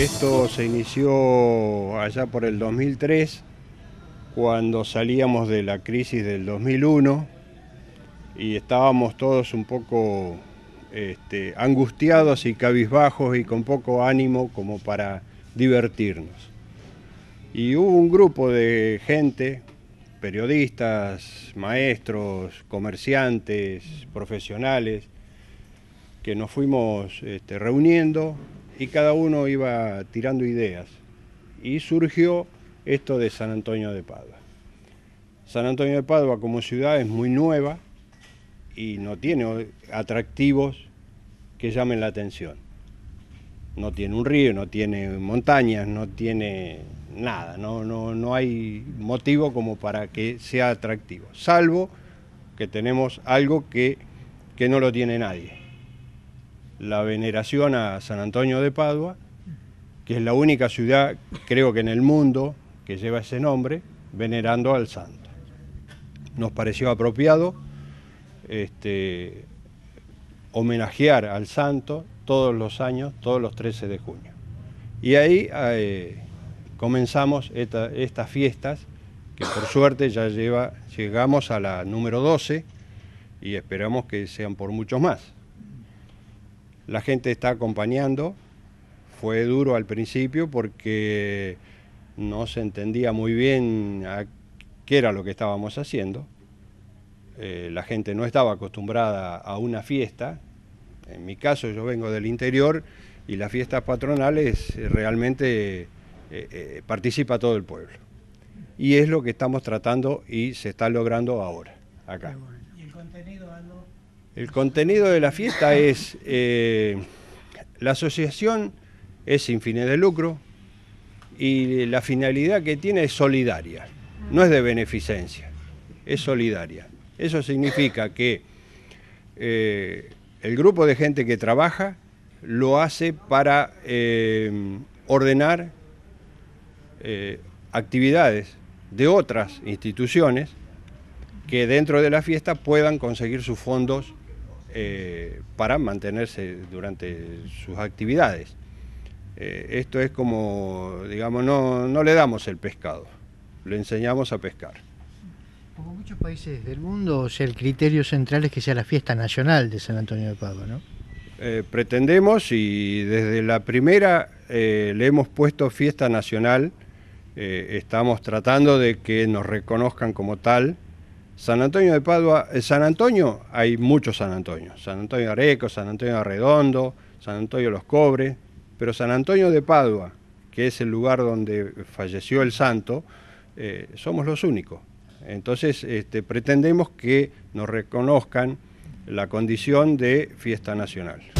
Esto se inició allá por el 2003, cuando salíamos de la crisis del 2001 y estábamos todos un poco este, angustiados y cabizbajos y con poco ánimo como para divertirnos. Y hubo un grupo de gente, periodistas, maestros, comerciantes, profesionales, que nos fuimos este, reuniendo y cada uno iba tirando ideas. Y surgió esto de San Antonio de Padua. San Antonio de Padua como ciudad es muy nueva y no tiene atractivos que llamen la atención. No tiene un río, no tiene montañas, no tiene nada, no, no, no hay motivo como para que sea atractivo, salvo que tenemos algo que, que no lo tiene nadie, la veneración a San Antonio de Padua, que es la única ciudad, creo que en el mundo, que lleva ese nombre, venerando al santo. Nos pareció apropiado este, homenajear al santo todos los años, todos los 13 de junio. Y ahí eh, comenzamos estas fiestas, que por suerte ya lleva, llegamos a la número 12 y esperamos que sean por muchos más. La gente está acompañando. Fue duro al principio porque no se entendía muy bien qué era lo que estábamos haciendo. Eh, la gente no estaba acostumbrada a una fiesta. En mi caso yo vengo del interior y las fiestas patronales realmente eh, eh, participa todo el pueblo. Y es lo que estamos tratando y se está logrando ahora, acá. ¿Y contenido el contenido de la fiesta es, eh, la asociación es sin fines de lucro y la finalidad que tiene es solidaria, no es de beneficencia, es solidaria. Eso significa que eh, el grupo de gente que trabaja lo hace para eh, ordenar actividades de otras instituciones que dentro de la fiesta puedan conseguir sus fondos eh, para mantenerse durante sus actividades. Eh, esto es como, digamos, no, le damos el pescado, le enseñamos a pescar. Como muchos países del mundo, el criterio central es que sea la fiesta nacional de San Antonio de Padua, ¿no? Eh, pretendemos y desde la primera le hemos puesto fiesta nacional, estamos tratando de que nos reconozcan como tal, San Antonio de Padua, en San Antonio hay muchos San Antonio, San Antonio Areco, San Antonio Redondo, San Antonio Los Cobres, pero San Antonio de Padua, que es el lugar donde falleció el santo, eh, somos los únicos. Entonces este, pretendemos que nos reconozcan la condición de fiesta nacional.